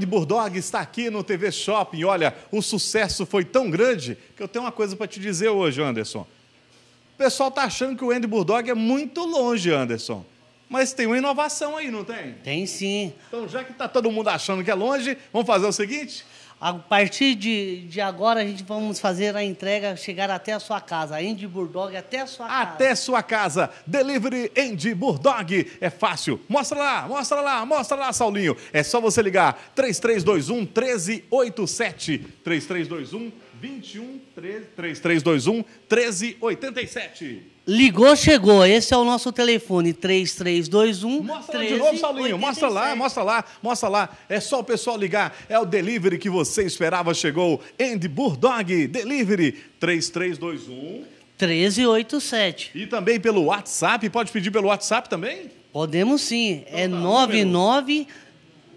Grande Burdog está aqui no TV Shopping. Olha, o sucesso foi tão grande que eu tenho uma coisa para te dizer hoje, Anderson. O pessoal está achando que o Andy Burdog é muito longe, Anderson. Mas tem uma inovação aí, não tem? Tem sim. Então, já que está todo mundo achando que é longe, vamos fazer o seguinte? A partir de, de agora, a gente vamos fazer a entrega chegar até a sua casa. Andy Burdog até a sua até casa. Até sua casa. Delivery Andy Burdog É fácil. Mostra lá, mostra lá, mostra lá, Saulinho. É só você ligar 3321 1387. 3321 21 3321 1387. Ligou, chegou. Esse é o nosso telefone, 3321 Mostra de novo, Saulinho. Mostra lá, mostra lá, mostra lá. É só o pessoal ligar. É o delivery que você esperava, chegou. Andy Burdog, delivery, 3321... 1387. E também pelo WhatsApp, pode pedir pelo WhatsApp também? Podemos sim, então, tá, é tá, 99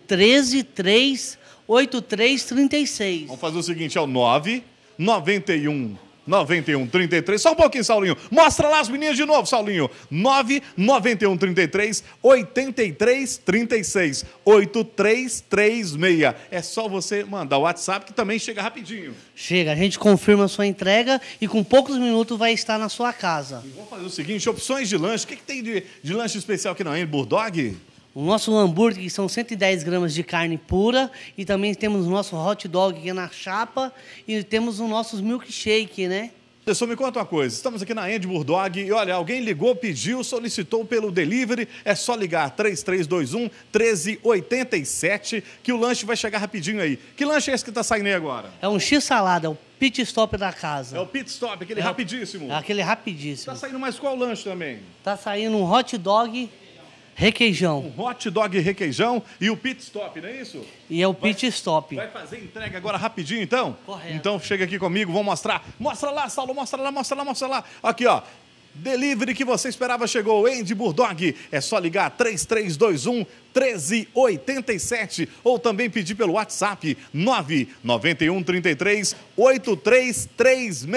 1338336. Vamos fazer o seguinte, é o 991 91 33. Só um pouquinho, Saulinho. Mostra lá as meninas de novo, Saulinho. 9 91 33 83 36 8336. É só você mandar o WhatsApp que também chega rapidinho. Chega, a gente confirma a sua entrega e com poucos minutos vai estar na sua casa. E vamos fazer o seguinte: opções de lanche. O que, que tem de, de lanche especial aqui na Burldog? O nosso hambúrguer, que são 110 gramas de carne pura, e também temos o nosso hot dog, que é na chapa, e temos os nossos milkshake, né? Pessoal, me conta uma coisa. Estamos aqui na End burdog e olha, alguém ligou, pediu, solicitou pelo delivery. É só ligar 3321 1387 que o lanche vai chegar rapidinho aí. Que lanche é esse que está saindo aí agora? É um X-salada, é o pit stop da casa. É o pit stop, aquele é, rapidíssimo. É aquele rapidíssimo. está saindo mais qual lanche também? está saindo um hot dog Requeijão. Um hot dog requeijão e o pit stop, não é isso? E é o vai, pit stop. Vai fazer entrega agora rapidinho, então? Correto. Então chega aqui comigo, vamos mostrar. Mostra lá, Saulo, mostra lá, mostra lá, mostra lá. Aqui, ó. Delivery que você esperava chegou, Andy Burdog. É só ligar 3321 1387 ou também pedir pelo WhatsApp 991 33 8336.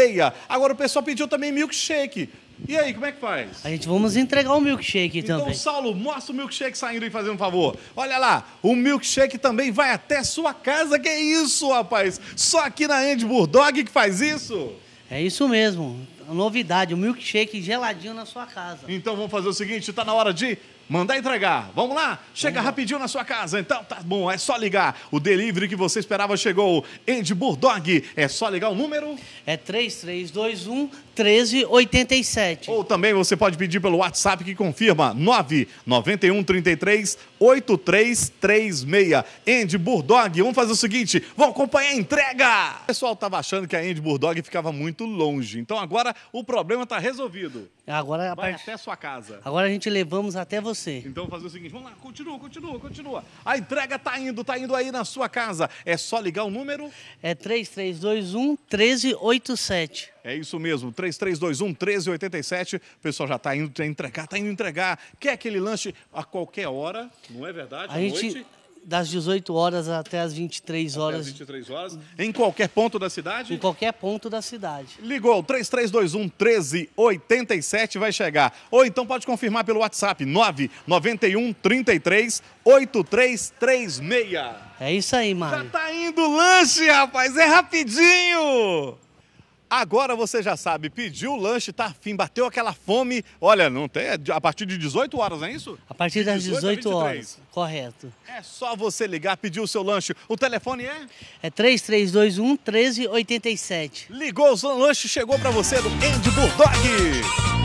Agora o pessoal pediu também milkshake. E aí, como é que faz? A gente vamos entregar o um milkshake então, também. Então, Saulo, mostra o milkshake saindo e fazendo um favor. Olha lá, o milkshake também vai até sua casa. Que isso, rapaz? Só aqui na Andy Bulldog que faz isso? É isso mesmo novidade, o um milkshake geladinho na sua casa. Então vamos fazer o seguinte, está na hora de mandar entregar. Vamos lá? Chega Vamos. rapidinho na sua casa. Então tá bom, é só ligar. O delivery que você esperava chegou. Ed Burdog. É só ligar o número? É 3321 1387. Ou também você pode pedir pelo WhatsApp que confirma 991 33 8336. Andy Burdog. Vamos fazer o seguinte, vamos acompanhar a entrega. O pessoal tava achando que a Andy Burdog ficava muito longe. Então agora o problema está resolvido. Agora Vai parte... até sua casa. Agora a gente levamos até você. Então fazer o seguinte, vamos lá, continua, continua, continua. A entrega está indo, está indo aí na sua casa. É só ligar o número? É 3321 1387. É isso mesmo, 3321 1387. O pessoal já está indo entregar, está indo entregar. Quer aquele lanche a qualquer hora, não é verdade? A à gente, das 18 horas até as 23 horas. Até as 23 horas. Em qualquer ponto da cidade? Em qualquer ponto da cidade. Ligou, 3321 1387 vai chegar. Ou então pode confirmar pelo WhatsApp, 991 33 8336. É isso aí, mano. Já tá indo o lanche, rapaz, é rapidinho! Agora você já sabe, pediu o lanche, tá afim, bateu aquela fome. Olha, não tem. É a partir de 18 horas, não é isso? A partir das 18, 18 horas. Correto. É só você ligar, pedir o seu lanche. O telefone é? É 3321 1387. Ligou o seu lanche, chegou para você do Andy Bulldog.